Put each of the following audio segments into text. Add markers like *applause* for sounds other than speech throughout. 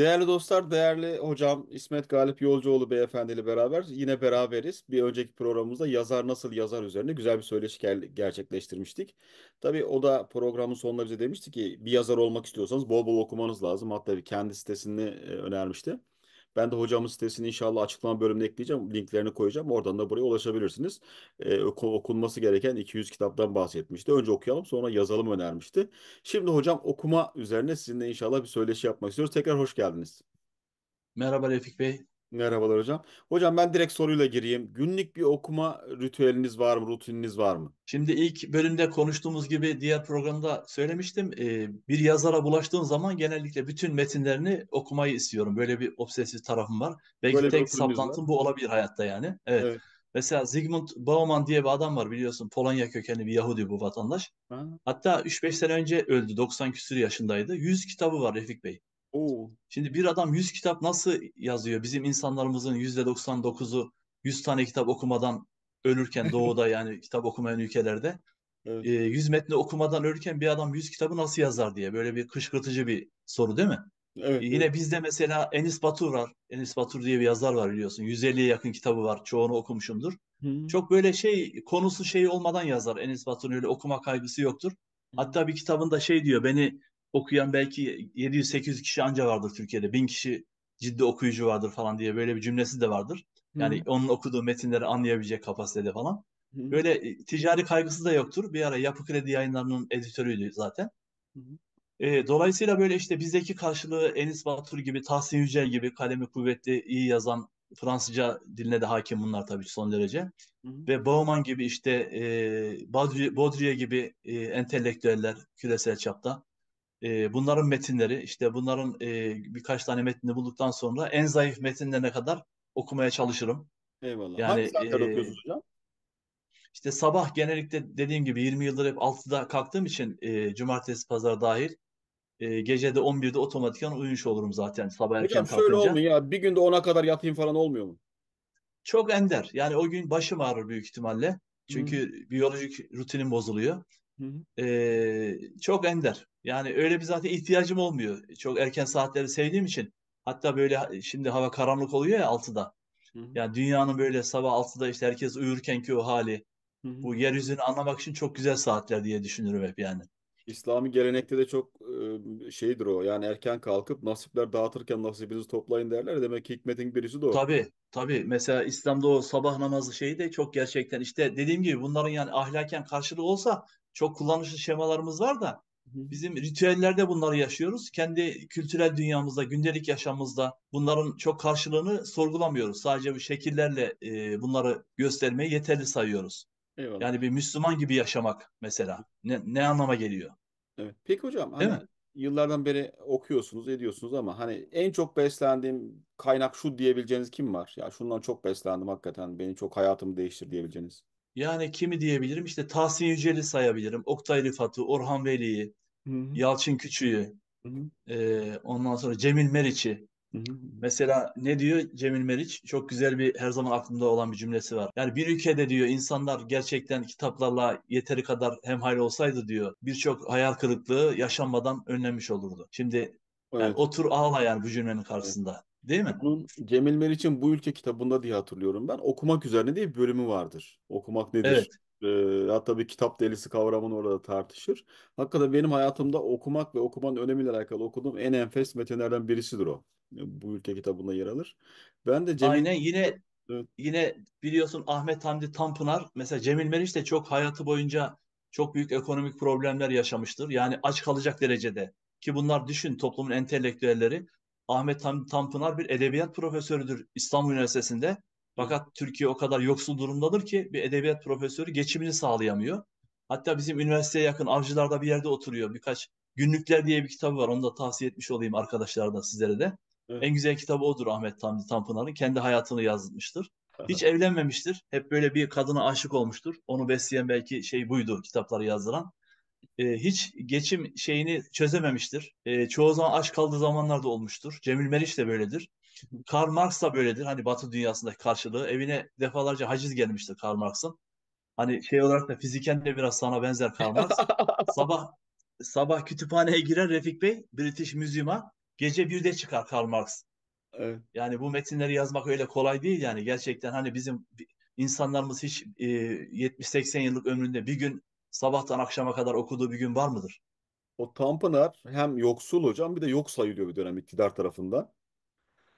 Değerli dostlar, değerli hocam İsmet Galip Yolcuoğlu beyefendiyle beraber yine beraberiz. Bir önceki programımızda yazar nasıl yazar üzerine güzel bir söyleşi gerçekleştirmiştik. Tabii o da programın sonunda bize demişti ki bir yazar olmak istiyorsanız bol bol okumanız lazım. Hatta bir kendi sitesini e, önermişti. Ben de hocamın sitesini inşallah açıklama bölümüne ekleyeceğim. Linklerini koyacağım. Oradan da buraya ulaşabilirsiniz. E, okunması gereken 200 kitaptan bahsetmişti. Önce okuyalım sonra yazalım önermişti. Şimdi hocam okuma üzerine sizinle inşallah bir söyleşi yapmak istiyoruz. Tekrar hoş geldiniz. Merhaba Refik Bey. Merhabalar hocam. Hocam ben direkt soruyla gireyim. Günlük bir okuma ritüeliniz var mı, rutininiz var mı? Şimdi ilk bölümde konuştuğumuz gibi diğer programda söylemiştim. Ee, bir yazara bulaştığım zaman genellikle bütün metinlerini okumayı istiyorum. Böyle bir obsesif tarafım var. Belki Böyle tek saplantım var. bu olabilir hayatta yani. Evet. evet. Mesela Zygmunt Bauman diye bir adam var biliyorsun. Polonya kökenli bir Yahudi bu vatandaş. Ha. Hatta 3-5 sene önce öldü. 90 küsur yaşındaydı. 100 kitabı var Refik Bey. Oo. Şimdi bir adam 100 kitap nasıl yazıyor? Bizim insanlarımızın %99'u 100 tane kitap okumadan ölürken *laughs* doğuda yani kitap okumayan ülkelerde. Evet. 100 e, metni okumadan ölürken bir adam 100 kitabı nasıl yazar diye böyle bir kışkırtıcı bir soru değil mi? Evet, Yine evet. bizde mesela Enis Batur var. Enis Batur diye bir yazar var biliyorsun. 150'ye yakın kitabı var. Çoğunu okumuşumdur. Hı. Çok böyle şey konusu şey olmadan yazar. Enis Batur'un öyle okuma kaygısı yoktur. Hı. Hatta bir kitabında şey diyor beni okuyan belki 700-800 kişi anca vardır Türkiye'de. bin kişi ciddi okuyucu vardır falan diye böyle bir cümlesi de vardır. Yani hmm. onun okuduğu metinleri anlayabilecek kapasitede falan. Hmm. Böyle e, ticari kaygısı da yoktur. Bir ara Yapı Kredi yayınlarının editörüydü zaten. Hmm. E, dolayısıyla böyle işte bizdeki karşılığı Enis Batur gibi, Tahsin Yücel gibi kalemi kuvvetli, iyi yazan Fransızca diline de hakim bunlar tabii son derece. Hı hı. Ve Bauman gibi işte e, Baudrille, gibi e, entelektüeller küresel çapta e, bunların metinleri işte bunların e, birkaç tane metnini bulduktan sonra en zayıf metinlerine kadar okumaya çalışırım. Eyvallah. Yani, Hangi saatler e, okuyorsunuz hocam? İşte sabah genellikle dediğim gibi 20 yıldır hep 6'da kalktığım için e, cumartesi pazar dahil e, gece de 11'de otomatikman uyumuş olurum zaten sabah hocam, kalkınca. Hocam şöyle olmuyor ya bir günde 10'a kadar yatayım falan olmuyor mu? Çok ender. Yani o gün başım ağrır büyük ihtimalle. Çünkü hmm. biyolojik rutinim bozuluyor. Hı hı. çok ender. Yani öyle bir zaten ihtiyacım olmuyor. Çok erken saatleri sevdiğim için. Hatta böyle şimdi hava karanlık oluyor ya 6'da. Yani dünyanın böyle sabah 6'da işte herkes uyurken ki o hali. Hı hı. Bu yeryüzünü anlamak için çok güzel saatler diye düşünürüm hep yani. İslami gelenekte de çok şeydir o. Yani erken kalkıp nasipler dağıtırken nasibinizi toplayın derler. Demek ki hikmetin birisi de o. Tabii tabii. Mesela İslam'da o sabah namazı şeyi de çok gerçekten işte dediğim gibi bunların yani ahlaken karşılığı olsa çok kullanışlı şemalarımız var da bizim ritüellerde bunları yaşıyoruz. Kendi kültürel dünyamızda, gündelik yaşamımızda bunların çok karşılığını sorgulamıyoruz. Sadece bu şekillerle e, bunları göstermeyi yeterli sayıyoruz. Eyvallah. Yani bir Müslüman gibi yaşamak mesela ne, ne anlama geliyor? Evet. Peki hocam hani Değil mi? yıllardan beri okuyorsunuz, ediyorsunuz ama hani en çok beslendiğim kaynak şu diyebileceğiniz kim var? Ya şundan çok beslendim hakikaten. Beni çok hayatımı değiştir diyebileceğiniz. Yani kimi diyebilirim? İşte Tahsin Yücel'i sayabilirim. Oktay Rıfat'ı, Orhan Veli'yi, Yalçın Küçüğü, Ee, ondan sonra Cemil Meriç'i. Hı hı. Mesela ne diyor Cemil Meriç? Çok güzel bir her zaman aklımda olan bir cümlesi var. Yani bir ülkede diyor insanlar gerçekten kitaplarla yeteri kadar hemhal olsaydı diyor birçok hayal kırıklığı yaşanmadan önlenmiş olurdu. Şimdi evet. yani otur ağla yani bu cümlenin karşısında. Değil mi? Bunun Cemil Meriç'in Bu Ülke kitabında diye hatırlıyorum ben. Okumak üzerine diye bir bölümü vardır. Okumak nedir? Evet. E, hatta bir kitap delisi kavramını orada tartışır. Hakikaten benim hayatımda okumak ve okumanın önemiyle alakalı okuduğum en enfes metinlerden birisidir o. Ee, Bu ülke kitabında yer alır. Ben de Cemil... Aynen yine evet. yine biliyorsun Ahmet Hamdi Tanpınar mesela Cemil Meriç de çok hayatı boyunca çok büyük ekonomik problemler yaşamıştır. Yani aç kalacak derecede ki bunlar düşün toplumun entelektüelleri Ahmet Tam Tanpınar bir edebiyat profesörüdür İstanbul Üniversitesi'nde. Fakat Türkiye o kadar yoksul durumdadır ki bir edebiyat profesörü geçimini sağlayamıyor. Hatta bizim üniversiteye yakın avcılarda bir yerde oturuyor. Birkaç Günlükler diye bir kitabı var. Onu da tavsiye etmiş olayım arkadaşlar da sizlere de. Evet. En güzel kitabı odur Ahmet Hamdi Tanpınar'ın. Kendi hayatını yazmıştır. Hiç evlenmemiştir. Hep böyle bir kadına aşık olmuştur. Onu besleyen belki şey buydu kitapları yazdıran e, hiç geçim şeyini çözememiştir. E, çoğu zaman aç kaldığı zamanlarda olmuştur. Cemil Meriç de böyledir. Karl Marx da böyledir. Hani Batı dünyasındaki karşılığı. Evine defalarca haciz gelmiştir Karl Marx'ın. Hani şey olarak da fiziken de biraz sana benzer Karl Marx. *laughs* sabah sabah kütüphaneye girer Refik Bey, British Museum'a. Gece birde çıkar Karl Marx. Evet. Yani bu metinleri yazmak öyle kolay değil yani. Gerçekten hani bizim insanlarımız hiç e, 70-80 yıllık ömründe bir gün sabahtan akşama kadar okuduğu bir gün var mıdır? O Tanpınar hem yoksul hocam bir de yok sayılıyor bir dönem iktidar tarafından.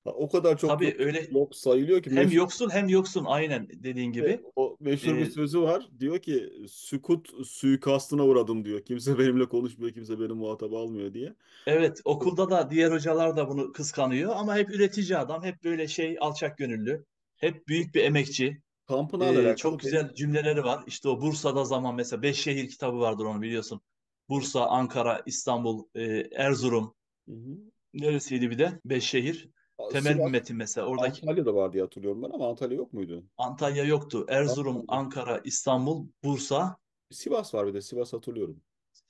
O kadar çok Tabii yok, öyle yok sayılıyor ki. Hem meşhur, yoksul hem yoksun aynen dediğin e, gibi. O meşhur ee, bir sözü var. Diyor ki sükut suikastına uğradım diyor. Kimse *laughs* benimle konuşmuyor, kimse beni muhatap almıyor diye. Evet okulda da diğer hocalar da bunu kıskanıyor ama hep üretici adam, hep böyle şey alçak gönüllü. Hep büyük bir emekçi. Kampına Ee, alakalı. çok güzel cümleleri var. İşte o Bursa'da zaman mesela beş şehir kitabı vardır onu biliyorsun. Bursa, Ankara, İstanbul, e, Erzurum. Hı hı. Neresiydi bir de? Beş şehir. Aa, Temel bir metin mesela. Oradaki Antalya'da var diye hatırlıyorum ben ama Antalya yok muydu? Antalya yoktu. Erzurum, Antalya. Ankara, İstanbul, Bursa, Sivas var bir de Sivas hatırlıyorum.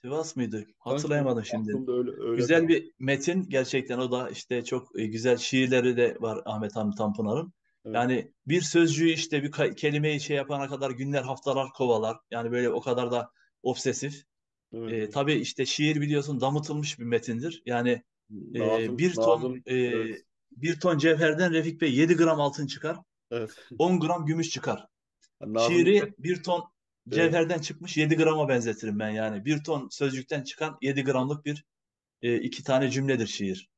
Sivas mıydı? Hatırlayamadım şimdi. öyle öyle Güzel kaldı. bir metin gerçekten o da işte çok e, güzel şiirleri de var Ahmet Hamdi Tanpınar'ın. Evet. Yani bir sözcüğü işte bir kelimeyi şey yapana kadar günler haftalar kovalar. Yani böyle o kadar da obsesif. Evet. E, tabii işte şiir biliyorsun damıtılmış bir metindir. Yani lazım, bir ton lazım. E, evet. bir ton cevherden Refik Bey 7 gram altın çıkar. Evet. 10 gram gümüş çıkar. Lazım. Şiiri bir ton cevherden çıkmış 7 grama benzetirim ben yani. Bir ton sözcükten çıkan 7 gramlık bir e, iki tane cümledir şiir.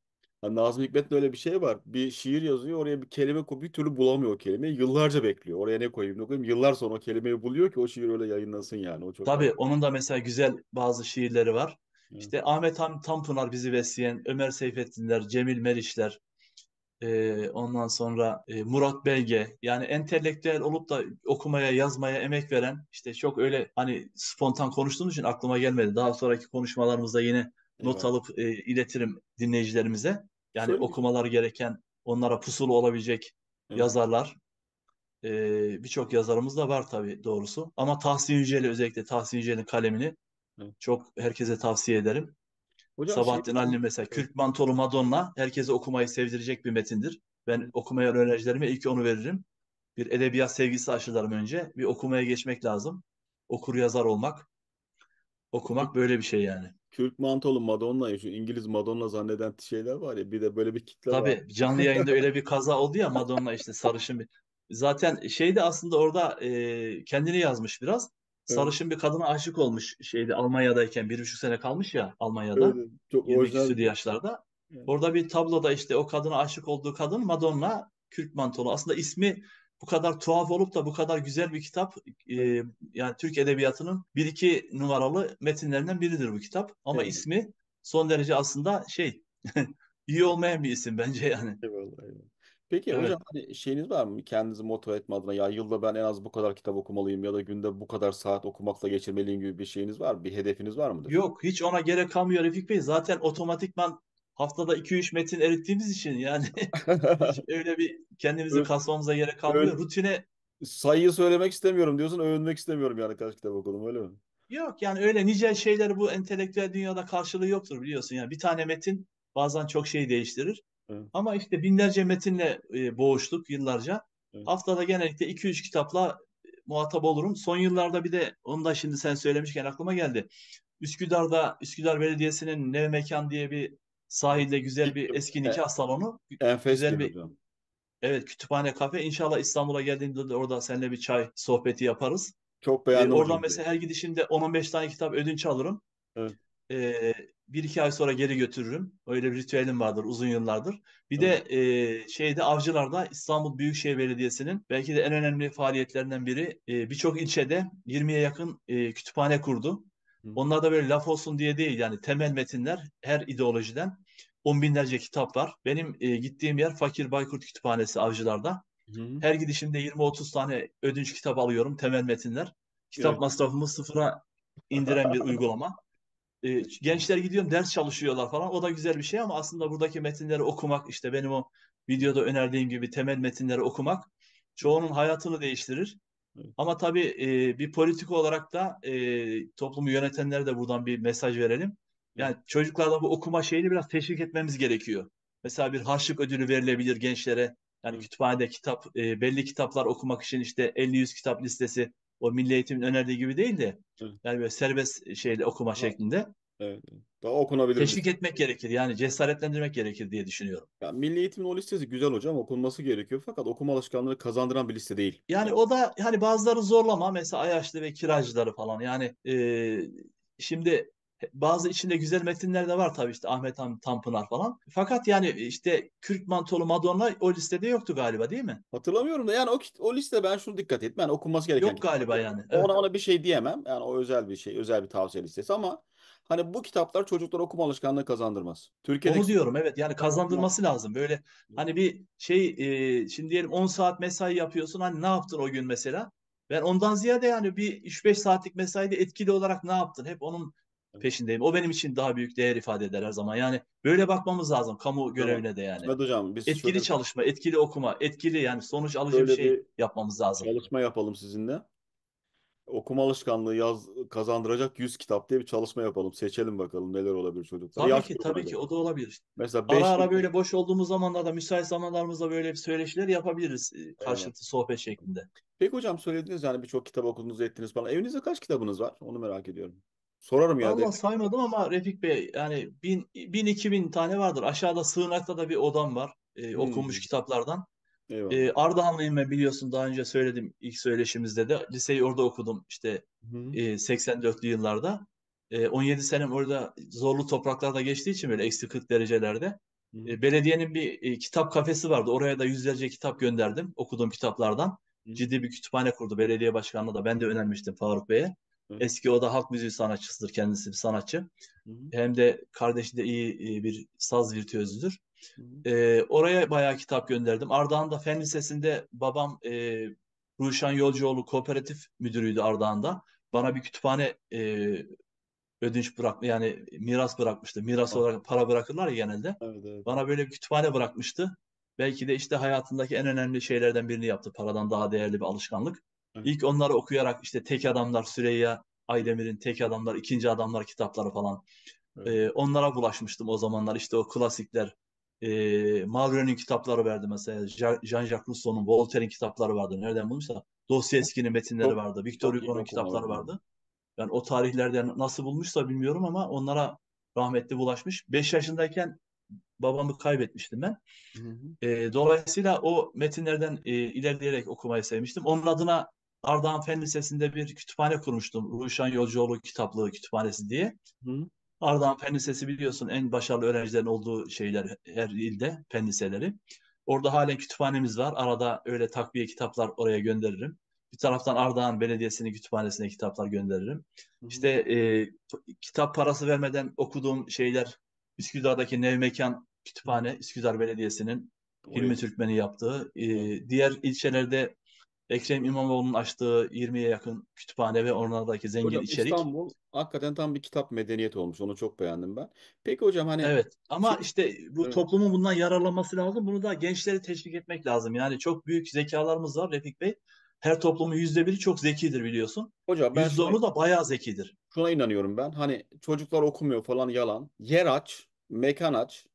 Hani Nazım Hikmet'le öyle bir şey var. Bir şiir yazıyor oraya bir kelime koyuyor. Bir türlü bulamıyor o kelimeyi. Yıllarca bekliyor. Oraya ne koyayım ne koyayım. Yıllar sonra o kelimeyi buluyor ki o şiir öyle yayınlansın yani. O çok Tabii önemli. onun da mesela güzel bazı şiirleri var. Evet. İşte Ahmet Ham Tanpınar bizi besleyen, Ömer Seyfettinler, Cemil Meriçler, e, ondan sonra e, Murat Belge yani entelektüel olup da okumaya yazmaya emek veren işte çok öyle hani spontan konuştuğum için aklıma gelmedi. Daha sonraki konuşmalarımızda yine not alıp e, iletirim dinleyicilerimize. Yani Söyle. okumalar gereken, onlara pusulu olabilecek evet. yazarlar. Ee, Birçok yazarımız da var tabii doğrusu. Ama Tahsin Yücel'i özellikle Tahsin Yücel'in kalemini evet. çok herkese tavsiye ederim. Hocam, Sabahattin şey... Ali mesela Kürt Mantolu Madonna herkese okumayı sevdirecek bir metindir. Ben okumaya öğrencilerime ilk onu veririm. Bir edebiyat sevgisi aşılarım önce. Bir okumaya geçmek lazım. Okur yazar olmak. Okumak böyle bir şey yani. Türk mantolu Madonna, şu İngiliz Madonna zanneden şeyler var ya bir de böyle bir kitle Tabii, var. Tabii canlı yayında *laughs* öyle bir kaza oldu ya Madonna işte sarışın bir. Zaten şey de aslında orada e, kendini yazmış biraz. Sarışın evet. bir kadına aşık olmuş şeyde Almanya'dayken bir buçuk sene kalmış ya Almanya'da. Öyle, çok 22 orijinal. Orjinal... yaşlarda. Evet. Orada bir tabloda işte o kadına aşık olduğu kadın Madonna kürk mantolu. Aslında ismi bu kadar tuhaf olup da bu kadar güzel bir kitap e, yani Türk Edebiyatı'nın bir iki numaralı metinlerinden biridir bu kitap. Ama evet. ismi son derece aslında şey *laughs* iyi olmayan bir isim bence yani. Eyvallah, Peki evet. hocam hani şeyiniz var mı? Kendinizi motive etme adına ya yılda ben en az bu kadar kitap okumalıyım ya da günde bu kadar saat okumakla geçirmeliyim gibi bir şeyiniz var mı? Bir hedefiniz var mıdır? Yok hiç ona gerek kalmıyor Refik Bey. Zaten otomatikman haftada 2-3 metin erittiğimiz için yani *laughs* öyle bir kendimizi öyle, kasmamıza gerek kalmıyor. Rutine sayıyı söylemek istemiyorum diyorsun. Övünmek istemiyorum yani kaç kitap okudum öyle mi? Yok yani öyle nice şeyler bu entelektüel dünyada karşılığı yoktur biliyorsun. Yani bir tane metin bazen çok şey değiştirir. Evet. Ama işte binlerce metinle e, boğuştuk yıllarca. Evet. Haftada genellikle 2-3 kitapla e, muhatap olurum. Son yıllarda bir de onu da şimdi sen söylemişken aklıma geldi. Üsküdar'da Üsküdar Belediyesi'nin Nev Mekan diye bir Sahilde güzel bir eski nikah salonu. Enfes güzel bir hocam. Evet kütüphane kafe. İnşallah İstanbul'a geldiğinde de orada seninle bir çay sohbeti yaparız. Çok ee, beğendim. Ee, oradan mesela her gidişimde 10-15 tane kitap ödünç alırım. Evet. Ee, bir iki ay sonra geri götürürüm. Öyle bir ritüelim vardır uzun yıllardır. Bir evet. de e, şeyde Avcılar'da İstanbul Büyükşehir Belediyesi'nin belki de en önemli faaliyetlerinden biri e, birçok ilçede 20'ye yakın e, kütüphane kurdu. Onlar da böyle laf olsun diye değil yani temel metinler her ideolojiden on binlerce kitap var. Benim e, gittiğim yer Fakir Baykurt Kütüphanesi Avcılar'da. Hı. Her gidişimde 20-30 tane ödünç kitap alıyorum temel metinler. Kitap evet. masrafımı sıfıra indiren bir uygulama. E, gençler gidiyorum ders çalışıyorlar falan o da güzel bir şey ama aslında buradaki metinleri okumak işte benim o videoda önerdiğim gibi temel metinleri okumak çoğunun hayatını değiştirir. Ama tabii e, bir politik olarak da e, toplumu yönetenlere de buradan bir mesaj verelim. Yani çocuklarda bu okuma şeyini biraz teşvik etmemiz gerekiyor. Mesela bir harçlık ödülü verilebilir gençlere. Yani kütüphanede kitap, e, belli kitaplar okumak için işte 50-100 kitap listesi o milli eğitimin önerdiği gibi değil de yani böyle serbest şeyle okuma şeklinde. Evet. Daha okunabilir. Teşvik etmek gerekir. Yani cesaretlendirmek gerekir diye düşünüyorum. Ya, milli eğitimin o listesi güzel hocam. Okunması gerekiyor. Fakat okuma alışkanlığı kazandıran bir liste değil. Yani o da hani bazıları zorlama. Mesela Ayaşlı ve kiracıları falan. Yani e, şimdi bazı içinde güzel metinler de var tabii işte Ahmet Hamdi Tanpınar falan. Fakat yani işte Kürk mantolu Madonna o listede yoktu galiba değil mi? Hatırlamıyorum da yani o, o liste ben şunu dikkat ettim. Yani okunması gereken. Yok galiba yani. Ona, evet. Ona ona bir şey diyemem. Yani o özel bir şey, özel bir tavsiye listesi ama Hani bu kitaplar çocuklara okuma alışkanlığı kazandırmaz. Türkiye'de Onu diyorum evet yani kazandırması lazım. Böyle hani bir şey e, şimdi diyelim 10 saat mesai yapıyorsun hani ne yaptın o gün mesela? Ben ondan ziyade yani bir 3-5 saatlik mesaide etkili olarak ne yaptın? Hep onun peşindeyim. O benim için daha büyük değer ifade eder her zaman. Yani böyle bakmamız lazım kamu görevine de yani. Evet hocam. Biz etkili şöyle... çalışma, etkili okuma, etkili yani sonuç alıcı bir şey bir yapmamız lazım. Çalışma yapalım sizinle okuma alışkanlığı yaz kazandıracak 100 kitap diye bir çalışma yapalım. Seçelim bakalım neler olabilir çocuklar Tabii Yaş ki tabii ki o da olabilir. Mesela ara ara böyle boş olduğumuz zamanlarda müsait zamanlarımızda böyle bir söyleşiler yapabiliriz e, karşılıklı sohbet şeklinde. Peki hocam söylediniz yani birçok kitap okudunuz ettiniz falan. Evinizde kaç kitabınız var? Onu merak ediyorum. Sorarım ya. Valla saymadım ama Refik Bey yani bin, bin iki bin tane vardır. Aşağıda sığınakta da bir odam var e, hmm. okunmuş hmm. kitaplardan. Ee, Ardahanlıyım ben biliyorsun daha önce söyledim ilk söyleşimizde de. Liseyi orada okudum işte Hı e, 84'lü yıllarda. E, 17 senem orada zorlu topraklarda geçtiği için böyle eksi 40 derecelerde. e, belediyenin bir e, kitap kafesi vardı. Oraya da yüzlerce kitap gönderdim okuduğum kitaplardan. Hı. Ciddi bir kütüphane kurdu belediye başkanına da. Ben de önermiştim Faruk Bey'e. Eski o da halk müziği sanatçısıdır kendisi bir sanatçı. Hı Hem de kardeşi de iyi e, bir saz virtüözüdür. E, oraya bayağı kitap gönderdim. Ardahan'da Fen Lisesi'nde babam e, Ruşan Yolcuoğlu kooperatif müdürüydü Ardahan'da. Bana bir kütüphane e, ödünç bırak yani miras bırakmıştı. Miras evet. olarak para bırakırlar ya genelde. Evet, evet. Bana böyle bir kütüphane bırakmıştı. Belki de işte hayatındaki en önemli şeylerden birini yaptı. Paradan daha değerli bir alışkanlık. Evet. İlk onları okuyarak işte Tek Adamlar Süreyya Aydemir'in Tek Adamlar, İkinci Adamlar kitapları falan. Evet. Ee, onlara bulaşmıştım o zamanlar işte o klasikler e, Malraux'un kitapları vardı mesela. Jean-Jacques Rousseau'nun, Voltaire'in kitapları vardı. Nereden bulmuşlar? Dostoyevski'nin metinleri vardı. Victor Hugo'nun kitapları vardı. Yani o tarihlerden nasıl bulmuşsa bilmiyorum ama onlara rahmetli bulaşmış. Beş yaşındayken babamı kaybetmiştim ben. Hı hı. E, dolayısıyla o metinlerden e, ilerleyerek okumayı sevmiştim. Onun adına Ardahan Fen Lisesi'nde bir kütüphane kurmuştum. Ruşan Yolcuoğlu Kitaplığı Kütüphanesi diye. Hı. Ardahan Fen Lisesi biliyorsun en başarılı öğrencilerin olduğu şeyler her ilde fen liseleri. Orada halen kütüphanemiz var. Arada öyle takviye kitaplar oraya gönderirim. Bir taraftan Ardahan Belediyesi'nin kütüphanesine kitaplar gönderirim. Hı-hı. İşte e, kitap parası vermeden okuduğum şeyler Üsküdar'daki mekan Kütüphane, Üsküdar Belediyesi'nin Hilmi Türkmen'i yaptığı. E, diğer ilçelerde Ekrem İmamoğlu'nun açtığı 20'ye yakın kütüphane ve onlardaki zengin hocam, içerik. İstanbul hakikaten tam bir kitap medeniyeti olmuş. Onu çok beğendim ben. Peki hocam hani Evet. Ama çok... işte bu evet. toplumun bundan yararlanması lazım. Bunu da gençleri teşvik etmek lazım. Yani çok büyük zekalarımız var Refik Bey. Her toplumun yüzde biri çok zekidir biliyorsun. Hocam ben yüzde onu da bayağı zekidir. Şuna inanıyorum ben. Hani çocuklar okumuyor falan yalan. Yer aç, mekan aç,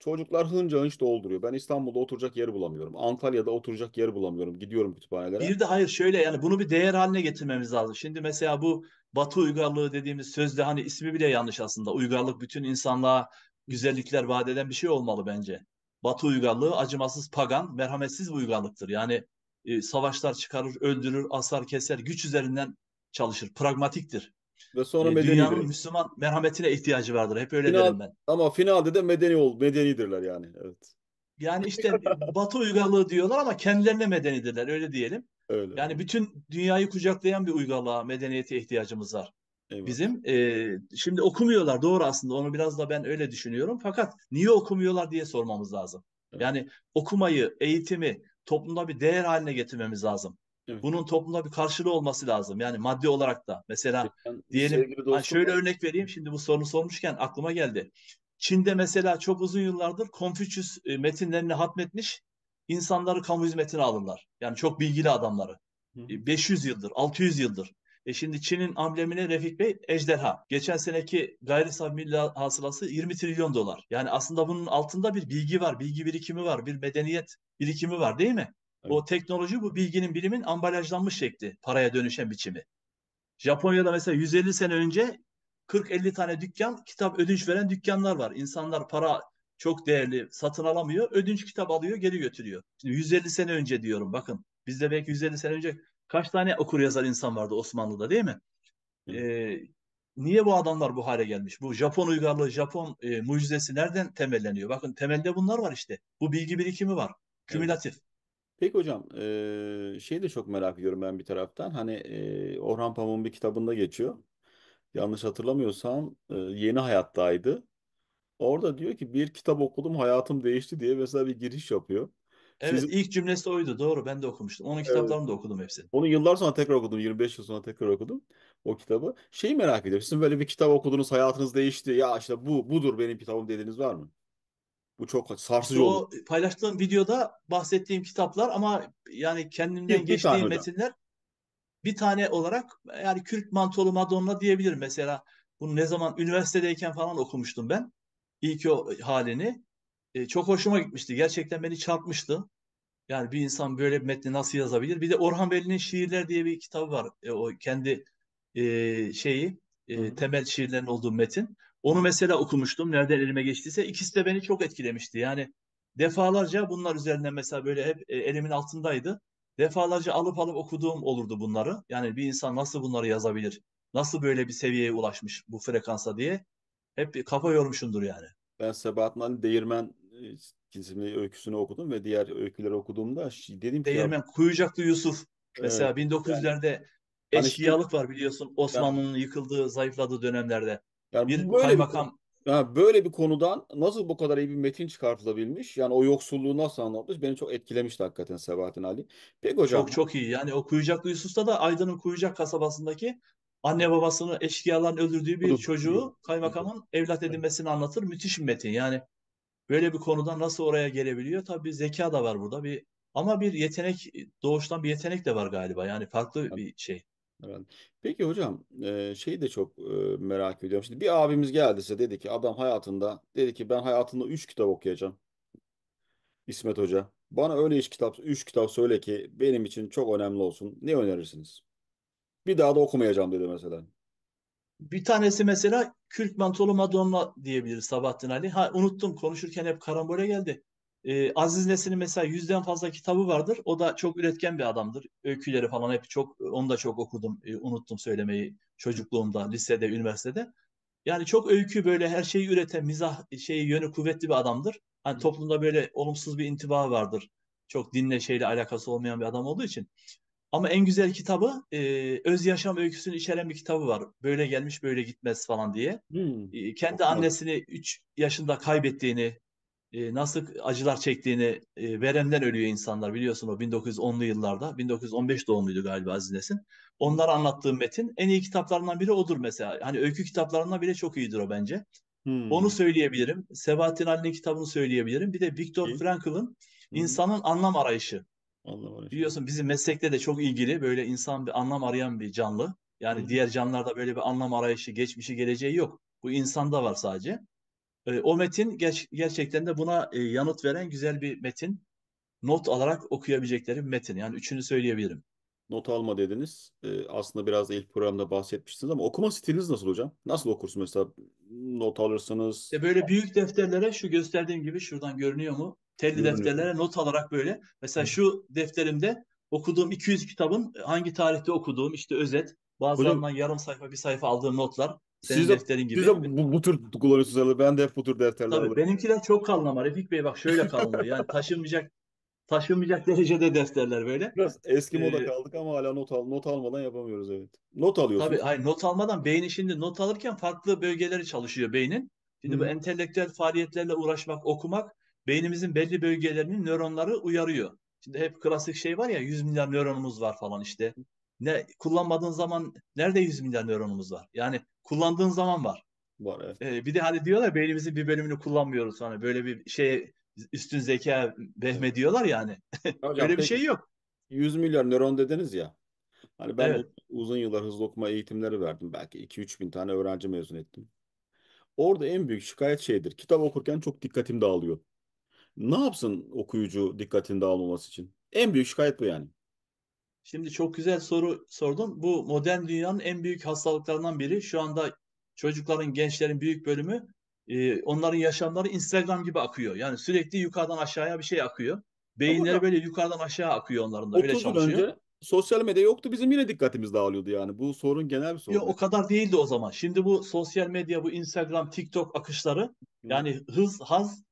Çocuklar hınca hınç dolduruyor. Ben İstanbul'da oturacak yer bulamıyorum. Antalya'da oturacak yer bulamıyorum. Gidiyorum kütüphanelere. Bir de hayır şöyle yani bunu bir değer haline getirmemiz lazım. Şimdi mesela bu Batı uygarlığı dediğimiz sözde hani ismi bile yanlış aslında. Uygarlık bütün insanlığa güzellikler vaat eden bir şey olmalı bence. Batı uygarlığı acımasız pagan, merhametsiz bir uygarlıktır. Yani e, savaşlar çıkarır, öldürür, asar, keser, güç üzerinden çalışır, pragmatiktir. Ve sonra e, medeni. Dünyanın direkt. Müslüman merhametine ihtiyacı vardır. Hep öyle Final, derim ben. Ama finalde de medeni ol, medenidirler yani. Evet. Yani işte *laughs* Batı uygarlığı diyorlar ama kendilerine medenidirler öyle diyelim. Öyle. Yani bütün dünyayı kucaklayan bir uygarlığa, medeniyete ihtiyacımız var. Evet. Bizim e, şimdi okumuyorlar doğru aslında onu biraz da ben öyle düşünüyorum. Fakat niye okumuyorlar diye sormamız lazım. Evet. Yani okumayı, eğitimi toplumda bir değer haline getirmemiz lazım. Evet. Bunun toplumda bir karşılığı olması lazım. Yani maddi olarak da. Mesela yani diyelim hani şöyle örnek vereyim. Şimdi bu sorunu sormuşken aklıma geldi. Çin'de mesela çok uzun yıllardır Konfüçyüs e, metinlerini hatmetmiş insanları kamu hizmetine alırlar. Yani çok bilgili adamları. Hı. 500 e, yıldır, 600 yıldır. E şimdi Çin'in amblemine Refik Bey ejderha. Geçen seneki gayri safi hasılası 20 trilyon dolar. Yani aslında bunun altında bir bilgi var, bilgi birikimi var, bir medeniyet birikimi var değil mi? Evet. Bu teknoloji bu bilginin bilimin ambalajlanmış şekli, paraya dönüşen biçimi. Japonya'da mesela 150 sene önce 40-50 tane dükkan kitap ödünç veren dükkanlar var. İnsanlar para çok değerli satın alamıyor. Ödünç kitap alıyor geri götürüyor. Şimdi 150 sene önce diyorum bakın. Bizde belki 150 sene önce kaç tane okur yazar insan vardı Osmanlı'da değil mi? Ee, niye bu adamlar bu hale gelmiş? Bu Japon uygarlığı, Japon e, mucizesi nereden temelleniyor? Bakın temelde bunlar var işte. Bu bilgi birikimi var. Kümülatif. Evet. Peki hocam, eee şeyi de çok merak ediyorum ben bir taraftan. Hani eee Orhan Pamuk'un bir kitabında geçiyor. Yanlış hatırlamıyorsam eee, Yeni Hayat'taydı. Orada diyor ki bir kitap okudum hayatım değişti diye mesela bir giriş yapıyor. Evet, Sizin ilk cümlesi oydu. Doğru, ben de okumuştum. Onun Evet. kitaplarını da okudum hepsini. onu yıllar sonra tekrar okudum. 25 yıl sonra tekrar okudum o kitabı. Şeyi merak ediyorum. Sizin böyle bir kitap okudunuz hayatınız değişti. Ya işte bu budur benim kitabım dediğiniz var mı? Bu çok sarsıcı oldu. Paylaştığım videoda bahsettiğim kitaplar ama yani kendimden bir, geçtiğim bir metinler bir tane olarak yani Kürt mantolu Madonna diyebilirim mesela. Bunu ne zaman üniversitedeyken falan okumuştum ben. İyi ki o halini. E, çok hoşuma gitmişti. Gerçekten beni çarpmıştı. Yani bir insan böyle bir metni nasıl yazabilir? Bir de Orhan Veli'nin Şiirler diye bir kitabı var. E, o kendi e, şeyi e, temel şiirlerin olduğu metin. Onu mesela okumuştum. nerede elime geçtiyse ikisi de beni çok etkilemişti. Yani defalarca bunlar üzerinden mesela böyle hep e, elimin altındaydı. Defalarca alıp alıp okuduğum olurdu bunları. Yani bir insan nasıl bunları yazabilir? Nasıl böyle bir seviyeye ulaşmış bu frekansa diye hep kafa yormuşumdur yani. Ben Sebahattin Ali Değirmen e, isimli öyküsünü okudum ve diğer öyküleri okuduğumda dedim ki Değirmen ya, Kuyucaklı Yusuf mesela evet, 1900'lerde yani, eşkıyalık hani işte, var biliyorsun Osmanlı'nın yıkıldığı, zayıfladığı dönemlerde. Yani bir böyle kaymakam bir, yani böyle bir konudan nasıl bu kadar iyi bir metin çıkartılabilmiş? Yani o yoksulluğu nasıl anlatmış? Beni çok etkilemişti hakikaten Sebahattin Ali. Peki hocam. Çok çok iyi. Yani o Kuyucaklı Yusuf'ta da Aydın'ın Kuyucak kasabasındaki anne babasını eşkıyaların öldürdüğü bir çocuğu kaymakamın evlat edinmesini anlatır. Müthiş bir metin. Yani böyle bir konudan nasıl oraya gelebiliyor? Tabii bir zeka da var burada. Bir ama bir yetenek doğuştan bir yetenek de var galiba. Yani farklı bir şey. Peki hocam şey şeyi de çok merak ediyorum. Şimdi bir abimiz geldi size dedi ki adam hayatında dedi ki ben hayatında 3 kitap okuyacağım. İsmet Hoca. Bana öyle iş kitap 3 kitap söyle ki benim için çok önemli olsun. Ne önerirsiniz? Bir daha da okumayacağım dedi mesela. Bir tanesi mesela Kürk Mantolu Madonna diyebiliriz Sabahattin Ali. Ha unuttum konuşurken hep karambole geldi. E, Aziz Nesin'in mesela yüzden fazla kitabı vardır. O da çok üretken bir adamdır. Öyküleri falan hep çok, onu da çok okudum. E, unuttum söylemeyi çocukluğumda, lisede, üniversitede. Yani çok öykü böyle her şeyi üreten, mizah şeyi yönü kuvvetli bir adamdır. Hani evet. toplumda böyle olumsuz bir intiba vardır. Çok dinle şeyle alakası olmayan bir adam olduğu için. Ama en güzel kitabı e, öz yaşam öyküsünü içeren bir kitabı var. Böyle gelmiş böyle gitmez falan diye. Hmm. E, kendi annesini 3 yaşında kaybettiğini e, nasıl acılar çektiğini e, veremden ölüyor insanlar biliyorsun o 1910'lu yıllarda. 1915 doğumluydu galiba Aziz Nesin. Onlara anlattığım metin en iyi kitaplarından biri odur mesela. Hani öykü kitaplarından bile çok iyidir o bence. Hmm. Onu söyleyebilirim. Sebahattin Ali'nin kitabını söyleyebilirim. Bir de Viktor e? Frankl'ın hmm. Anlam Arayışı. Anlam arayışı. Biliyorsun bizim meslekte de çok ilgili böyle insan bir anlam arayan bir canlı. Yani hmm. diğer canlılarda böyle bir anlam arayışı, geçmişi, geleceği yok. Bu insanda var sadece. E, o metin ger- gerçekten de buna e, yanıt veren güzel bir metin. Not alarak okuyabilecekleri bir metin. Yani üçünü söyleyebilirim. Not alma dediniz. Ee, aslında biraz da ilk programda bahsetmiştiniz ama okuma stiliniz nasıl hocam? Nasıl okursunuz mesela? Not alırsınız. İşte böyle büyük defterlere şu gösterdiğim gibi şuradan görünüyor mu? Telli Görünüyor. defterlere not alarak böyle. Mesela şu defterimde okuduğum 200 kitabın hangi tarihte okuduğum işte özet. Bazılarından yarım sayfa bir sayfa aldığım notlar. Senin siz de, gibi. Siz de bu, bu tür kullanıyorsunuz herhalde. Ben de hep bu tür defterler Tabii, alırım. Benimkiler çok kalın ama Refik Bey bak şöyle kalınlar. Yani taşınmayacak taşınmayacak derecede defterler böyle. Biraz eski moda ee, kaldık ama hala not al not almadan yapamıyoruz evet. Not alıyorsun. Tabii hayır not almadan beyni şimdi not alırken farklı bölgeleri çalışıyor beynin. Şimdi Hı. bu entelektüel faaliyetlerle uğraşmak, okumak beynimizin belli bölgelerinin nöronları uyarıyor. Şimdi hep klasik şey var ya 100 milyar nöronumuz var falan işte. Ne kullanmadığın zaman nerede 100 milyar nöronumuz var? Yani kullandığın zaman var. Var evet. Ee, bir de hani diyorlar beynimizin bir bölümünü kullanmıyoruz hani böyle bir şey üstün zeka behme diyorlar yani. Ya hani. *laughs* Öyle bir peki, şey yok. 100 milyar nöron dediniz ya. Hani ben evet. uzun yıllar hızlı okuma eğitimleri verdim. Belki 2-3 bin tane öğrenci mezun ettim. Orada en büyük şikayet şeydir. Kitap okurken çok dikkatim dağılıyor. Ne yapsın okuyucu dikkatin dağılmaması için? En büyük şikayet bu yani. Şimdi çok güzel soru sordun. Bu modern dünyanın en büyük hastalıklarından biri. Şu anda çocukların, gençlerin büyük bölümü e, onların yaşamları Instagram gibi akıyor. Yani sürekli yukarıdan aşağıya bir şey akıyor. Beyinleri böyle yukarıdan aşağı akıyor onların da. 30 öyle çalışıyor. önce sosyal medya yoktu bizim yine dikkatimiz dağılıyordu yani. Bu sorun genel bir sorun. Yok o kadar değildi o zaman. Şimdi bu sosyal medya, bu Instagram, TikTok akışları yani hız, haz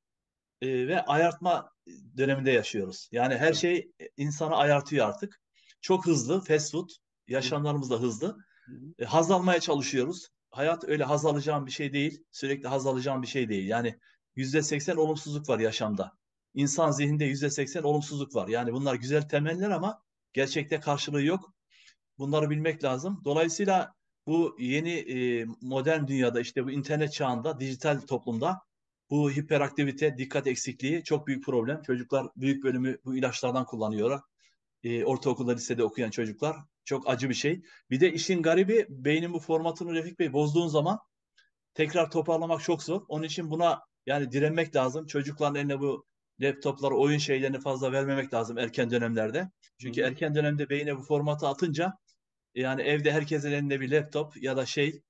e, ve ayartma döneminde yaşıyoruz. Yani her şey insanı ayartıyor artık. Çok hızlı fast food. Yaşamlarımız da hızlı. E, haz almaya çalışıyoruz. Hayat öyle haz alacağım bir şey değil. Sürekli haz alacağım bir şey değil. Yani yüzde seksen olumsuzluk var yaşamda. İnsan zihninde yüzde seksen olumsuzluk var. Yani bunlar güzel temeller ama gerçekte karşılığı yok. Bunları bilmek lazım. Dolayısıyla bu yeni e, modern dünyada işte bu internet çağında, dijital toplumda bu hiperaktivite, dikkat eksikliği çok büyük problem. Çocuklar büyük bölümü bu ilaçlardan kullanıyorlar e, ortaokulda lisede okuyan çocuklar. Çok acı bir şey. Bir de işin garibi beynin bu formatını Refik Bey bozduğun zaman tekrar toparlamak çok zor. Onun için buna yani direnmek lazım. Çocukların eline bu laptoplar, oyun şeylerini fazla vermemek lazım erken dönemlerde. Çünkü Hı-hı. erken dönemde beyine bu formatı atınca yani evde herkesin elinde bir laptop ya da şey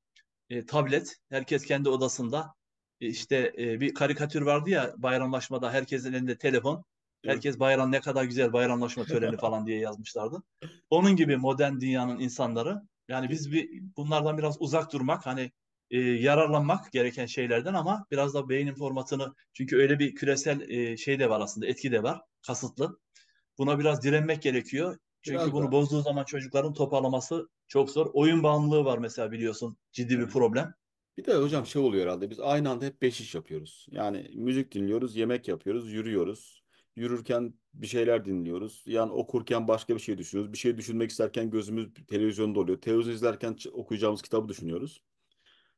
e, tablet. Herkes kendi odasında e, işte e, bir karikatür vardı ya bayramlaşmada herkesin elinde telefon. Herkes bayram ne kadar güzel bayramlaşma töreni *laughs* falan diye yazmışlardı. Onun gibi modern dünyanın insanları yani biz bir bunlardan biraz uzak durmak hani e, yararlanmak gereken şeylerden ama biraz da beynin formatını çünkü öyle bir küresel e, şey de var aslında etki de var kasıtlı. Buna biraz direnmek gerekiyor. Çünkü biraz bunu da. bozduğu zaman çocukların toparlaması çok zor. Oyun bağımlılığı var mesela biliyorsun ciddi bir problem. Bir de hocam şey oluyor herhalde biz aynı anda hep beş iş yapıyoruz. Yani müzik dinliyoruz, yemek yapıyoruz, yürüyoruz, yürürken bir şeyler dinliyoruz. Yani okurken başka bir şey düşünüyoruz. Bir şey düşünmek isterken gözümüz televizyonda oluyor. Televizyon izlerken okuyacağımız kitabı düşünüyoruz.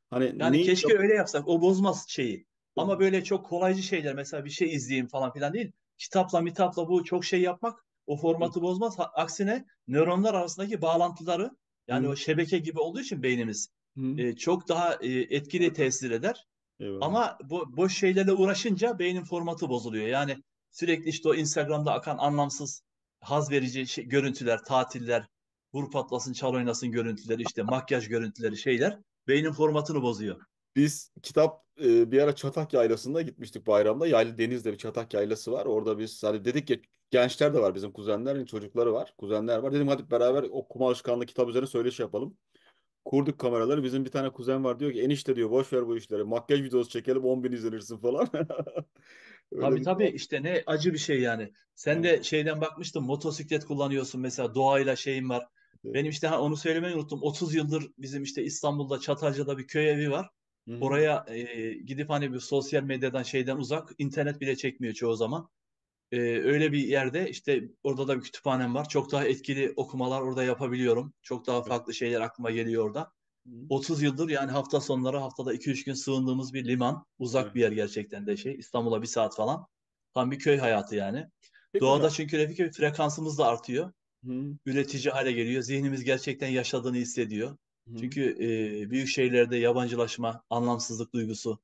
Hani yani neyi... keşke öyle yapsak. O bozmaz şeyi. Ama böyle çok kolaycı şeyler mesela bir şey izleyeyim falan filan değil. Kitapla mitapla bu çok şey yapmak o formatı Hı. bozmaz. Aksine nöronlar arasındaki bağlantıları yani Hı. o şebeke gibi olduğu için beynimiz E, çok daha e, etkili tesir eder. Eyvallah. Ama bu boş şeylerle uğraşınca beynin formatı bozuluyor. Yani Sürekli işte o Instagram'da akan anlamsız haz verici şey, görüntüler, tatiller, vur patlasın, çal oynasın görüntüleri, işte makyaj görüntüleri şeyler beynin formatını bozuyor. Biz kitap e, bir ara Çatak Yaylası'nda gitmiştik bayramda. Yaylı Deniz'de bir Çatak Yaylası var. Orada biz hani dedik ki gençler de var bizim kuzenlerin çocukları var. Kuzenler var. Dedim hadi beraber o kuma alışkanlığı kitap üzerine söyleşi yapalım. Kurduk kameraları. Bizim bir tane kuzen var diyor ki enişte diyor boş ver bu işleri. Makyaj videosu çekelim 10 bin izlenirsin falan. *laughs* Öyle tabii bir... işte ne acı bir şey yani. Sen evet. de şeyden bakmıştın motosiklet kullanıyorsun mesela doğayla şeyin var. Evet. Benim işte ha, onu söylemeyi unuttum. 30 yıldır bizim işte İstanbul'da Çatalca'da bir köy evi var. Hı-hı. Oraya e, gidip hani bir sosyal medyadan şeyden uzak internet bile çekmiyor çoğu zaman. E, öyle bir yerde işte orada da bir kütüphanem var. Çok daha etkili okumalar orada yapabiliyorum. Çok daha farklı şeyler aklıma geliyor orada. 30 yıldır yani hafta sonları haftada 2-3 gün sığındığımız bir liman. Uzak evet. bir yer gerçekten de şey. İstanbul'a bir saat falan. Tam bir köy hayatı yani. Peki Doğada hocam. çünkü Refik frekansımız da artıyor. Hı. Üretici hale geliyor. Zihnimiz gerçekten yaşadığını hissediyor. Hı. Çünkü e, büyük şehirlerde yabancılaşma, anlamsızlık duygusu,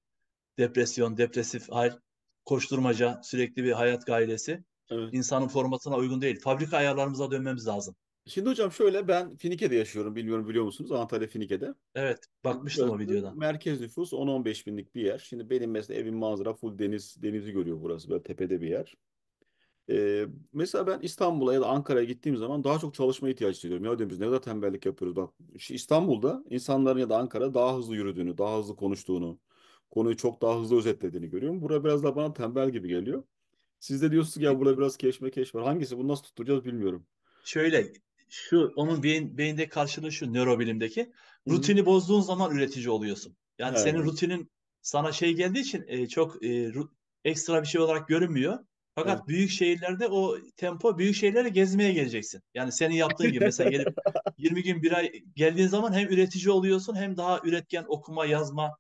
depresyon, depresif hal, koşturmaca, sürekli bir hayat gailesi evet. insanın formatına uygun değil. Fabrika ayarlarımıza dönmemiz lazım. Şimdi hocam şöyle ben Finike'de yaşıyorum. Bilmiyorum biliyor musunuz? Antalya Finike'de. Evet. Bakmıştım o videodan. Merkez nüfus 10-15 binlik bir yer. Şimdi benim mesela evim manzara full deniz. Denizi görüyor burası. Böyle tepede bir yer. Ee, mesela ben İstanbul'a ya da Ankara'ya gittiğim zaman daha çok çalışma ihtiyacı duyuyorum. Ya diyorum biz ne kadar tembellik yapıyoruz. Bak şu İstanbul'da insanların ya da Ankara'da daha hızlı yürüdüğünü, daha hızlı konuştuğunu, konuyu çok daha hızlı özetlediğini görüyorum. Burada biraz daha bana tembel gibi geliyor. Siz de diyorsunuz ki ya burada biraz keşme keş var. Hangisi? Bunu nasıl tutturacağız bilmiyorum. Şöyle şu onun beyin, beyinde karşılığı şu nörobilimdeki. Rutini hı bozduğun zaman üretici oluyorsun. Yani evet. senin rutinin sana şey geldiği için e, çok e, ekstra bir şey olarak görünmüyor. Fakat evet. büyük şehirlerde o tempo büyük şehirlere gezmeye geleceksin. Yani senin yaptığın gibi mesela gelip 20 *laughs* gün bir ay geldiğin zaman hem üretici oluyorsun hem daha üretken okuma, yazma,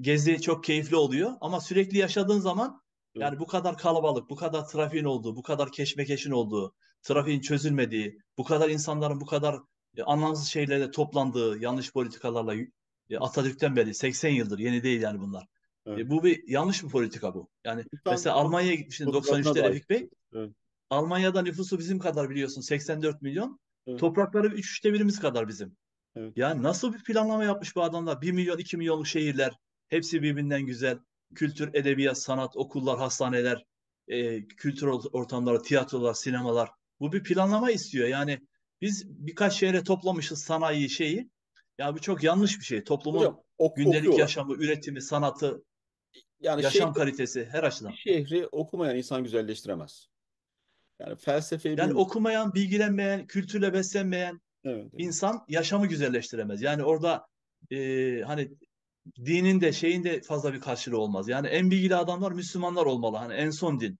gezi çok keyifli oluyor. Ama sürekli yaşadığın zaman yani bu kadar kalabalık, bu kadar trafiğin olduğu, bu kadar keşmekeşin olduğu, trafiğin çözülmediği, bu kadar insanların bu kadar e, anlamsız şeylerde toplandığı yanlış politikalarla e, Atatürk'ten beri 80 yıldır yeni değil yani bunlar. E, evet. bu bir yanlış bir politika bu. Yani İstanbul, mesela Almanya'ya gitmiştim 93'te Refik Bey. Evet. Almanya'da nüfusu bizim kadar biliyorsun 84 milyon. Evet. Toprakları 3 üçte birimiz kadar bizim. Evet. Yani nasıl bir planlama yapmış bu adamlar? 1 milyon 2 milyonluk şehirler hepsi birbirinden güzel. Kültür, edebiyat, sanat, okullar, hastaneler, e, kültür ortamları, tiyatrolar, sinemalar. Bu bir planlama istiyor. Yani biz birkaç şehre toplamışız sanayi şeyi. Ya bu çok yanlış bir şey. Toplumun Hocam, ok, gündelik okuyorlar. yaşamı, üretimi, sanatı, yani yaşam şehri, kalitesi her açıdan. Şehri okumayan insan güzelleştiremez. Yani felsefeyi Yani bir... okumayan, bilgilenmeyen, kültürle beslenmeyen evet, evet. insan yaşamı güzelleştiremez. Yani orada e, hani dinin de şeyin de fazla bir karşılığı olmaz. Yani en bilgili adamlar Müslümanlar olmalı. Hani en son din.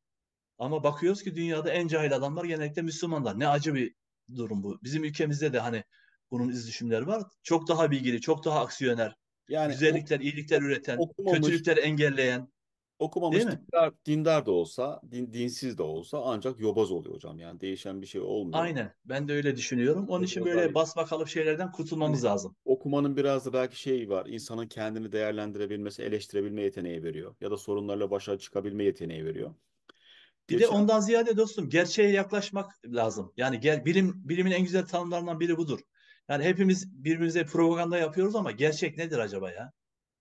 Ama bakıyoruz ki dünyada en cahil adamlar genellikle Müslümanlar. Ne acı bir durum bu. Bizim ülkemizde de hani bunun izdüşümleri var. Çok daha bilgili, çok daha aksiyoner, yani güzellikler, iyilikler üreten, kötülükleri engelleyen Okumamış dindar, dindar da olsa, din, dinsiz de olsa ancak yobaz oluyor hocam. Yani değişen bir şey olmuyor. Aynen. Ben de öyle düşünüyorum. Onun için böyle basma kalıp şeylerden kurtulmamız yani, lazım. Okumanın biraz da belki şey var. İnsanın kendini değerlendirebilmesi, eleştirebilme yeteneği veriyor. Ya da sorunlarla başa çıkabilme yeteneği veriyor. Bir Geçen. de ondan ziyade dostum gerçeğe yaklaşmak lazım. Yani gel, bilim bilimin en güzel tanımlarından biri budur. Yani hepimiz birbirimize propaganda yapıyoruz ama gerçek nedir acaba ya?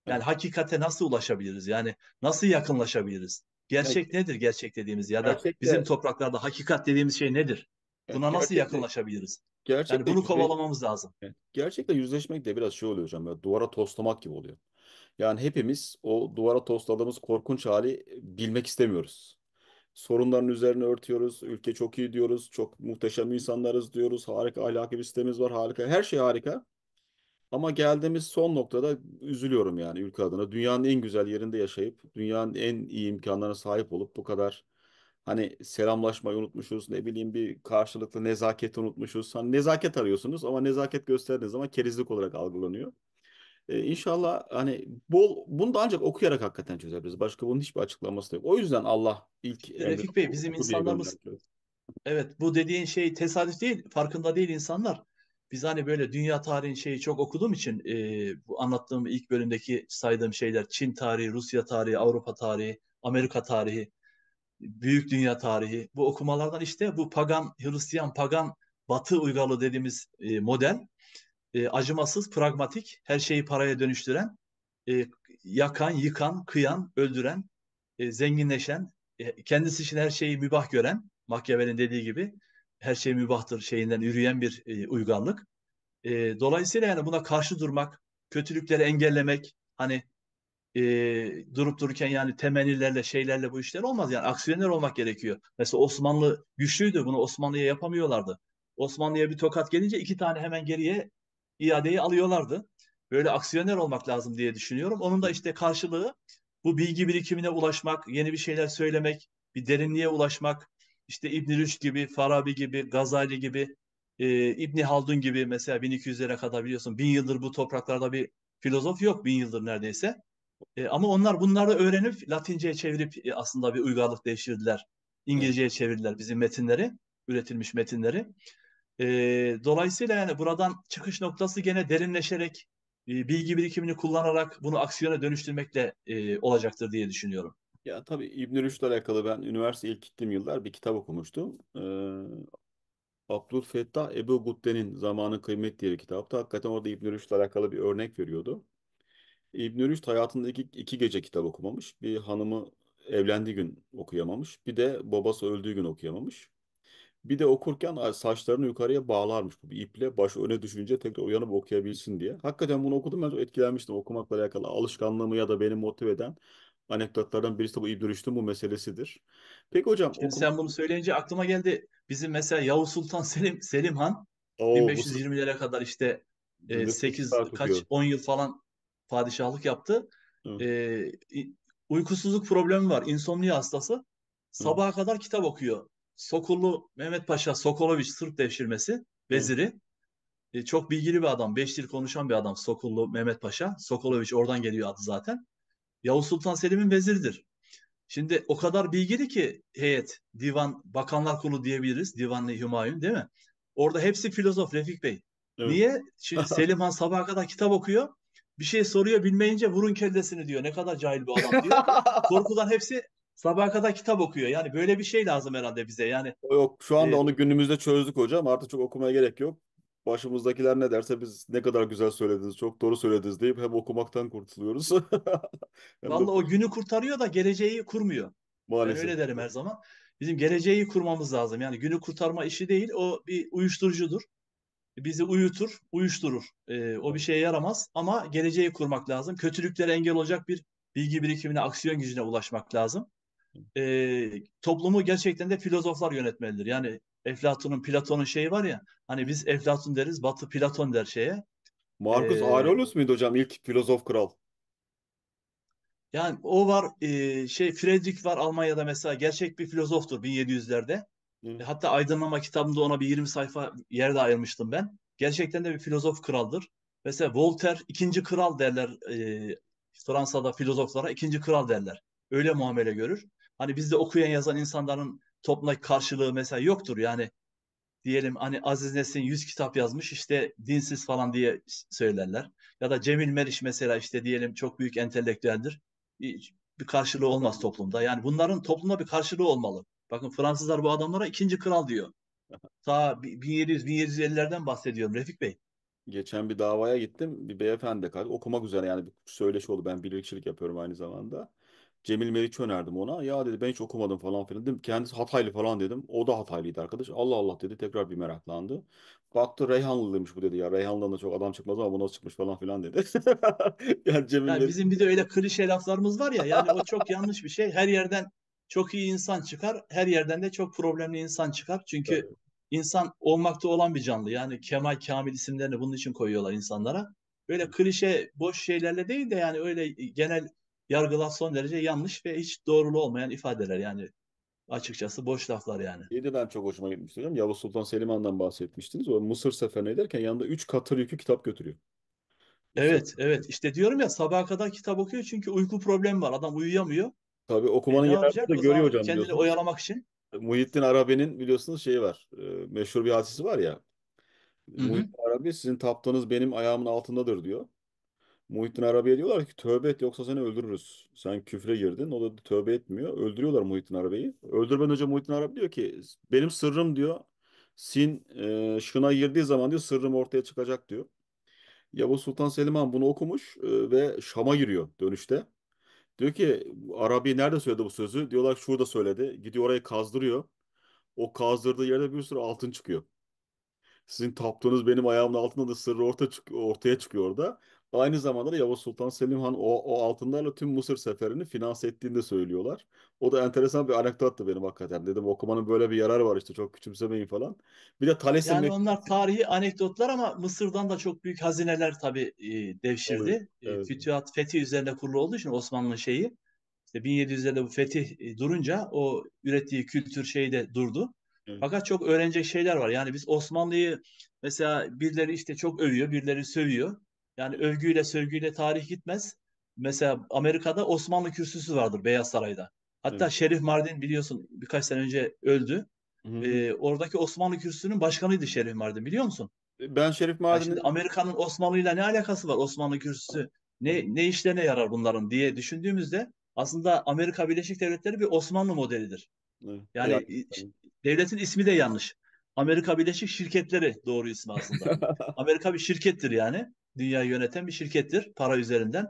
Yani evet. hakikate nasıl ulaşabiliriz? Yani nasıl yakınlaşabiliriz? Gerçek evet. nedir gerçek dediğimiz ya da Gerçekte. bizim topraklarda hakikat dediğimiz şey nedir? Buna yani nasıl yakınlaşabiliriz? Gerçekten yani bunu yüzleş... kovalamamız lazım. Evet. Gerçekten yüzleşmek de biraz şey oluyor hocam. ya duvara toslamak gibi oluyor. Yani hepimiz o duvara tosladığımız korkunç hali bilmek istemiyoruz sorunların üzerine örtüyoruz. Ülke çok iyi diyoruz. Çok muhteşem insanlarız diyoruz. Harika ahlaki bir sistemimiz var. Harika. Her şey harika. Ama geldiğimiz son noktada üzülüyorum yani ülke adına. Dünyanın en güzel yerinde yaşayıp, dünyanın en iyi imkanlarına sahip olup bu kadar hani selamlaşmayı unutmuşuz, ne bileyim bir karşılıklı nezaketi unutmuşuz. Hani nezaket arıyorsunuz ama nezaket gösterdiğiniz zaman kerizlik olarak algılanıyor. E, inşallah hani bol bunu da ancak okuyarak hakikaten çözebiliriz. Başka bunun hiçbir açıklaması yok. O yüzden Allah ilk Refik Bey bizim insanlarımız evet bu dediğin şey tesadüf değil. Farkında değil insanlar. Biz hani böyle dünya tarihin şeyi çok okuduğum için e, bu anlattığım ilk bölümdeki saydığım şeyler Çin tarihi, Rusya tarihi, Avrupa tarihi, Amerika tarihi, büyük dünya tarihi. Bu okumalardan işte bu pagan, Hristiyan, pagan Batı uygarlığı dediğimiz e, model e, acımasız, pragmatik, her şeyi paraya dönüştüren, e, yakan, yıkan, kıyan, öldüren, e, zenginleşen, e, kendisi için her şeyi mübah gören, Machiavelli'nin dediği gibi her şey mübahtır şeyinden yürüyen bir e, uygarlık. E, dolayısıyla yani buna karşı durmak, kötülükleri engellemek, hani e, durup dururken yani temennilerle şeylerle bu işler olmaz. Yani aksiyoner olmak gerekiyor. Mesela Osmanlı güçlüydü bunu Osmanlı'ya yapamıyorlardı. Osmanlı'ya bir tokat gelince iki tane hemen geriye iadeyi alıyorlardı. Böyle aksiyoner olmak lazım diye düşünüyorum. Onun da işte karşılığı bu bilgi birikimine ulaşmak, yeni bir şeyler söylemek, bir derinliğe ulaşmak. İşte İbn Rüşd gibi, Farabi gibi, Gazali gibi, e, İbn Haldun gibi mesela 1200'lere kadar biliyorsun bin yıldır bu topraklarda bir filozof yok bin yıldır neredeyse. E, ama onlar bunları öğrenip Latince'ye çevirip e, aslında bir uygarlık değiştirdiler. İngilizce'ye çevirdiler bizim metinleri, üretilmiş metinleri. E, dolayısıyla yani buradan çıkış noktası gene derinleşerek e, bilgi birikimini kullanarak bunu aksiyona dönüştürmekle e, olacaktır diye düşünüyorum. Ya tabii İbn Rüşd'le alakalı ben üniversite ilk gittiğim yıllar bir kitap okumuştum. Ee, Abdülfettah Ebu Gutte'nin Zamanın Kıymet diye bir kitaptı. Hakikaten orada İbn Rüşd'le alakalı bir örnek veriyordu. İbn Rüşd hayatında iki, iki gece kitap okumamış. Bir hanımı evlendiği gün okuyamamış. Bir de babası öldüğü gün okuyamamış. Bir de okurken saçlarını yukarıya bağlarmış bu bir iple. başı öne düşünce tekrar uyanıp okuyabilsin diye. Hakikaten bunu okudum ben çok etkilenmiştim okumakla alakalı. Alışkanlığımı ya da beni motive eden anekdotlardan birisi de bu İbn Rüşd'ün bu meselesidir. Peki hocam. Şimdi okuma... sen bunu söyleyince aklıma geldi. Bizim mesela Yavuz Sultan *laughs* Selim, Selim Han Oo, 1520'lere kadar işte e, 8 kaç 10 yıl falan padişahlık yaptı. Hı. E, uykusuzluk problemi var. insomnia hastası. Sabaha kadar kitap okuyor. Sokullu Mehmet Paşa Sokoloviç Sırp devşirmesi veziri. E, çok bilgili bir adam. Beş dil konuşan bir adam Sokullu Mehmet Paşa. Sokoloviç oradan geliyor adı zaten. Yavuz Sultan Selim'in veziridir. Şimdi o kadar bilgili ki heyet, divan, bakanlar kurulu diyebiliriz. Divanlı Hümayun değil mi? Orada hepsi filozof Refik Bey. Evet. Niye? Şimdi *laughs* Selim Han sabaha kadar kitap okuyor. Bir şey soruyor bilmeyince vurun kellesini diyor. Ne kadar cahil bu adam diyor. *laughs* Korkudan hepsi Sabaha kadar kitap okuyor. Yani böyle bir şey lazım herhalde bize. Yani yok şu anda e, onu günümüzde çözdük hocam. Artık çok okumaya gerek yok. Başımızdakiler ne derse biz ne kadar güzel söylediniz, çok doğru söylediniz deyip hep okumaktan kurtuluyoruz. *laughs* hem Vallahi o günü kurtarıyor da geleceği kurmuyor. Maalesef. Ben öyle derim her zaman. Bizim geleceği kurmamız lazım. Yani günü kurtarma işi değil, o bir uyuşturucudur. Bizi uyutur, uyuşturur. Ee, o bir şeye yaramaz ama geleceği kurmak lazım. Kötülüklere engel olacak bir bilgi birikimine, aksiyon gücüne ulaşmak lazım e, toplumu gerçekten de filozoflar yönetmelidir. Yani Eflatun'un, Platon'un şeyi var ya, hani biz Eflatun deriz, Batı Platon der şeye. Marcus ee, Aurelius muydu hocam ilk filozof kral? Yani o var, e, şey Friedrich var Almanya'da mesela gerçek bir filozoftur 1700'lerde. Hı. E, hatta Aydınlama kitabında ona bir 20 sayfa yerde ayırmıştım ben. Gerçekten de bir filozof kraldır. Mesela Voltaire ikinci kral derler e, Fransa'da filozoflara ikinci kral derler. Öyle muamele görür hani bizde okuyan yazan insanların toplumdaki karşılığı mesela yoktur. Yani diyelim hani Aziz Nesin 100 kitap yazmış işte dinsiz falan diye söylerler. Ya da Cemil Meriç mesela işte diyelim çok büyük entelektüeldir. Bir karşılığı olmaz toplumda. Yani bunların toplumda bir karşılığı olmalı. Bakın Fransızlar bu adamlara ikinci kral diyor. Ta 1700-1750'lerden bahsediyorum Refik Bey. Geçen bir davaya gittim. Bir beyefendi kaldı. Okumak üzere yani bir söyleşi oldu. Ben bilirkçilik yapıyorum aynı zamanda. Cemil Meriç önerdim ona. Ya dedi ben hiç okumadım falan filan. Dedim, kendisi Hataylı falan dedim. O da Hataylıydı arkadaş. Allah Allah dedi tekrar bir meraklandı. Baktı Reyhanlıymış bu dedi ya. Reyhanlı'dan da çok adam çıkmaz ama bu nasıl çıkmış falan filan dedi. *laughs* yani Cemil yani Meriç... bizim bir de öyle klişe laflarımız var ya. Yani o çok yanlış bir şey. Her yerden çok iyi insan çıkar. Her yerden de çok problemli insan çıkar. Çünkü Tabii. insan olmakta olan bir canlı. Yani Kemal Kamil isimlerini bunun için koyuyorlar insanlara. Böyle klişe boş şeylerle değil de yani öyle genel yargılar son derece yanlış ve hiç doğrulu olmayan ifadeler yani açıkçası boş laflar yani. ben çok hoşuma gitmişti hocam. Yavuz Sultan Selim bahsetmiştiniz. O Mısır seferine giderken yanında 3 katır yükü kitap götürüyor. Evet, evet. İşte diyorum ya sabaha kadar kitap okuyor çünkü uyku problemi var. Adam uyuyamıyor. Tabii okumanın e, yararını da görüyor hocam. Kendini diyorsun. oyalamak için. E, Muhittin Arabi'nin biliyorsunuz şeyi var. E, meşhur bir hadisi var ya. Hı-hı. Muhittin Arabi sizin taptığınız benim ayağımın altındadır diyor. Muhittin Arabi'ye diyorlar ki tövbe et yoksa seni öldürürüz. Sen küfre girdin. O da tövbe etmiyor. Öldürüyorlar Muhittin Arabi'yi. Öldürmeden önce Muhittin Arabi diyor ki benim sırrım diyor. Sin e, şına girdiği zaman diyor sırrım ortaya çıkacak diyor. Yavuz Sultan Selim Han bunu okumuş e, ve Şam'a giriyor dönüşte. Diyor ki Arabi nerede söyledi bu sözü? Diyorlar şurada söyledi. Gidiyor orayı kazdırıyor. O kazdırdığı yerde bir sürü altın çıkıyor. Sizin taptığınız benim ayağımın altında da sırrı orta ortaya çıkıyor orada. Aynı zamanda da Yavuz Sultan Selim Han o, o altınlarla tüm Mısır seferini finanse ettiğini de söylüyorlar. O da enteresan bir anekdottu benim hakikaten. Dedim okumanın böyle bir yararı var işte çok küçümsemeyin falan. Bir de Thales'in... Yani onlar tarihi anekdotlar ama Mısır'dan da çok büyük hazineler tabii e, devşirdi. Evet, e, evet. Fütühat, fethi üzerine kurulu olduğu için Osmanlı şeyi. İşte 1700'lerde bu fetih e, durunca o ürettiği kültür şeyi de durdu. Evet. Fakat çok öğrenecek şeyler var. Yani biz Osmanlı'yı mesela birileri işte çok övüyor, birileri sövüyor. Yani övgüyle sövgüyle tarih gitmez. Mesela Amerika'da Osmanlı kürsüsü vardır Beyaz Saray'da. Hatta evet. Şerif Mardin biliyorsun birkaç sene önce öldü. Ee, oradaki Osmanlı kürsüsünün başkanıydı Şerif Mardin biliyor musun? E, ben Şerif Mardin Yani Amerika'nın Osmanlı'yla ne alakası var Osmanlı kürsüsü? Ne, ne işlerine yarar bunların diye düşündüğümüzde aslında Amerika Birleşik Devletleri bir Osmanlı modelidir. Evet. Yani evet. devletin ismi de yanlış. Amerika Birleşik Şirketleri doğru ismi aslında. *laughs* Amerika bir şirkettir yani dünyayı yöneten bir şirkettir para üzerinden,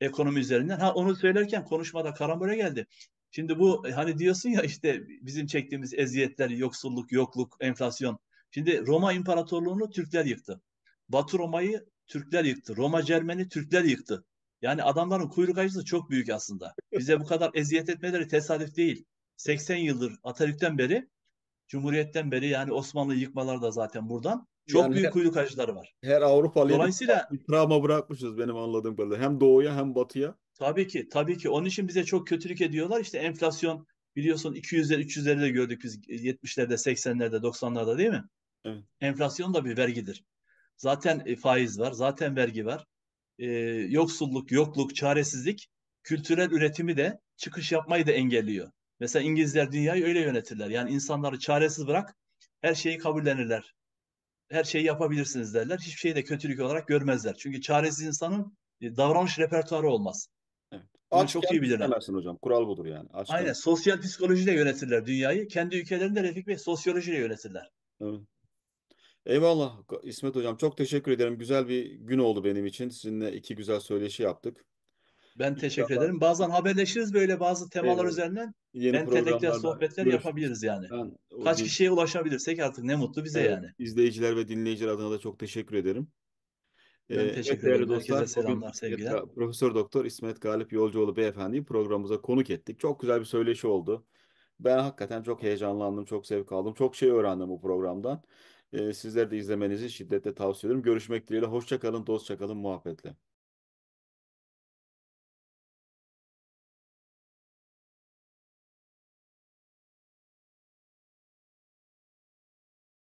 ekonomi üzerinden. Ha onu söylerken konuşmada karambole geldi. Şimdi bu e, hani diyorsun ya işte bizim çektiğimiz eziyetler, yoksulluk, yokluk, enflasyon. Şimdi Roma İmparatorluğu'nu Türkler yıktı. Batı Roma'yı Türkler yıktı. Roma Cermeni Türkler yıktı. Yani adamların kuyruk acısı çok büyük aslında. Bize bu kadar eziyet etmeleri tesadüf değil. 80 yıldır Atatürk'ten beri, Cumhuriyet'ten beri yani Osmanlı yıkmalar da zaten buradan. Çok yani büyük kuyruk acıları var. Her Avrupalı Dolayısıyla *laughs* bir travma bırakmışız benim anladığım kadarıyla. Hem doğuya hem batıya. Tabii ki, tabii ki. Onun için bize çok kötülük ediyorlar. İşte enflasyon biliyorsun 200'ler 300'leri de gördük biz 70'lerde, 80'lerde, 90'larda değil mi? Evet. Enflasyon da bir vergidir. Zaten e, faiz var, zaten vergi var. Ee, yoksulluk, yokluk, çaresizlik kültürel üretimi de çıkış yapmayı da engelliyor. Mesela İngilizler dünyayı öyle yönetirler. Yani insanları çaresiz bırak, her şeyi kabullenirler her şeyi yapabilirsiniz derler. Hiçbir şeyi de kötülük olarak görmezler. Çünkü çaresiz insanın e, davranış repertuarı olmaz. Evet. Bunu çok iyi bilirler. hocam. Kural budur yani. Aç Aynen. Sosyal psikolojiyle yönetirler dünyayı. Kendi ülkelerinde Refik Bey sosyolojiyle yönetirler. Evet. Eyvallah İsmet Hocam. Çok teşekkür ederim. Güzel bir gün oldu benim için. Sizinle iki güzel söyleşi yaptık. Ben teşekkür İnşallah. ederim. Bazen haberleşiriz böyle bazı temalar Eyvallah. üzerinden. Yeni entelektüel sohbetler görüş. yapabiliriz yani. Ben, Kaç değil. kişiye ulaşabilirsek artık ne mutlu bize evet, yani. İzleyiciler ve dinleyiciler adına da çok teşekkür ederim. Ben ee, teşekkür ederim. Herkese dostlar, selamlar, sevgiler. Profesör Doktor İsmet Galip Yolcuoğlu beyefendiyi programımıza konuk ettik. Çok güzel bir söyleşi oldu. Ben hakikaten çok heyecanlandım, çok sevk aldım. Çok şey öğrendim bu programdan. Ee, sizler de izlemenizi şiddetle tavsiye ederim. Görüşmek dileğiyle. Hoşçakalın, dostçakalın, muhabbetle.